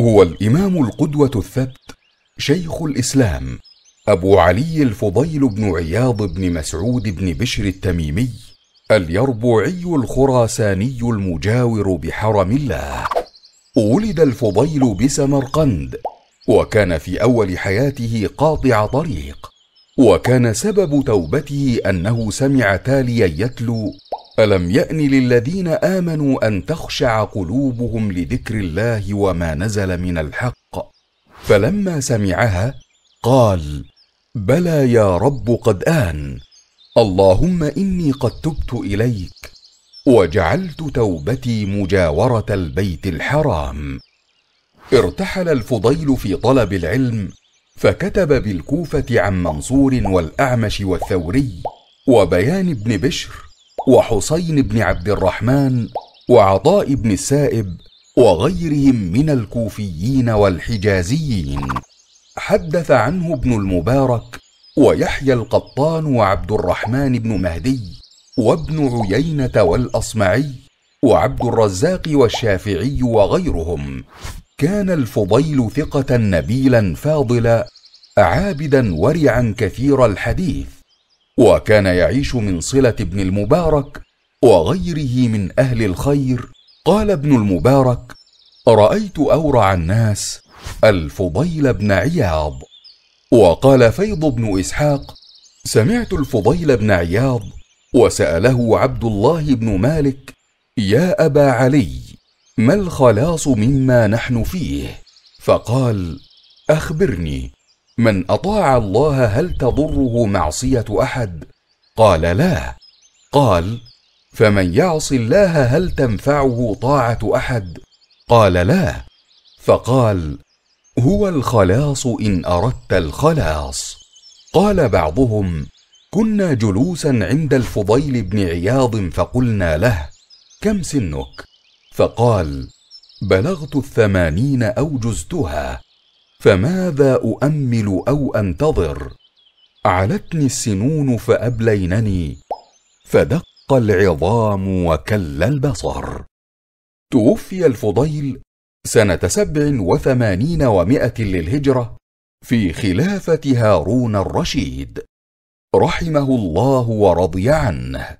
هو الإمام القدوة الثبت شيخ الإسلام أبو علي الفضيل بن عياض بن مسعود بن بشر التميمي اليربوعي الخراساني المجاور بحرم الله ولد الفضيل بسمرقند وكان في اول حياته قاطع طريق وكان سبب توبته انه سمع تاليا يتلو الم يان للذين امنوا ان تخشع قلوبهم لذكر الله وما نزل من الحق فلما سمعها قال بلى يا رب قد ان اللهم اني قد تبت اليك وجعلت توبتي مجاوره البيت الحرام ارتحل الفضيل في طلب العلم فكتب بالكوفه عن منصور والاعمش والثوري وبيان ابن بشر وحسين بن عبد الرحمن وعطاء بن السائب وغيرهم من الكوفيين والحجازيين حدث عنه ابن المبارك ويحيى القطان وعبد الرحمن بن مهدي وابن عيينه والاصمعي وعبد الرزاق والشافعي وغيرهم كان الفضيل ثقه نبيلا فاضلا عابدا ورعا كثير الحديث وكان يعيش من صله ابن المبارك وغيره من اهل الخير قال ابن المبارك رايت اورع الناس الفضيل بن عياض وقال فيض بن اسحاق سمعت الفضيل بن عياض وساله عبد الله بن مالك يا ابا علي ما الخلاص مما نحن فيه فقال اخبرني من اطاع الله هل تضره معصيه احد قال لا قال فمن يعص الله هل تنفعه طاعه احد قال لا فقال هو الخلاص ان اردت الخلاص قال بعضهم كنا جلوسا عند الفضيل بن عياض فقلنا له كم سنك فقال بلغت الثمانين او جزتها فماذا اؤمل او انتظر علتني السنون فابلينني فدق العظام وكل البصر توفي الفضيل سنة سبع وثمانين ومائة للهجرة في خلافة هارون الرشيد رحمه الله ورضي عنه